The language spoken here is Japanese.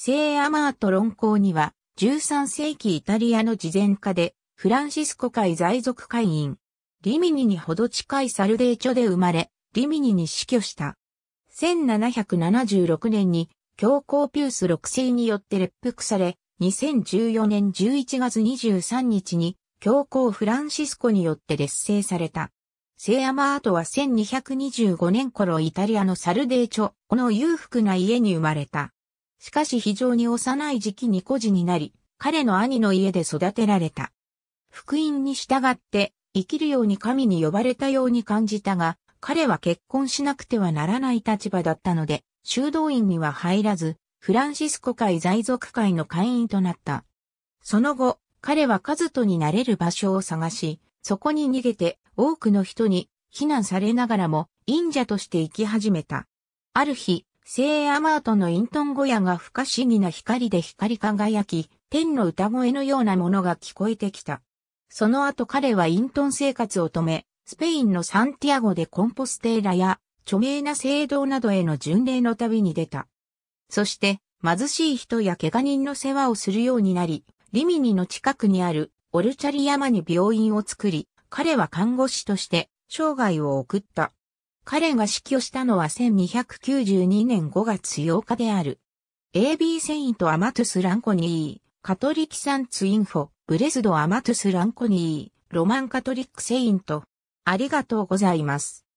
聖アマート論考には、13世紀イタリアの慈善家で、フランシスコ会在属会員。リミニにほど近いサルデーチョで生まれ、リミニに死去した。1776年に、教皇ピュース6世によって列服され、2014年11月23日に、教皇フランシスコによって劣勢された。聖アマートは1225年頃イタリアのサルデーチョこの裕福な家に生まれた。しかし非常に幼い時期に孤児になり、彼の兄の家で育てられた。福音に従って生きるように神に呼ばれたように感じたが、彼は結婚しなくてはならない立場だったので、修道院には入らず、フランシスコ会在属会の会員となった。その後、彼はカズトになれる場所を探し、そこに逃げて多くの人に非難されながらも、忍者として生き始めた。ある日、聖アマートのイントン小屋が不可思議な光で光り輝き、天の歌声のようなものが聞こえてきた。その後彼はイントン生活を止め、スペインのサンティアゴでコンポステーラや著名な聖堂などへの巡礼の旅に出た。そして、貧しい人や怪我人の世話をするようになり、リミニの近くにあるオルチャリ山に病院を作り、彼は看護師として生涯を送った。彼が死去したのは1292年5月8日である。AB セイント・アマトゥス・ランコニー、カトリキサンツ・インフォ、ブレスド・アマトゥス・ランコニー、ロマン・カトリック・セイント。ありがとうございます。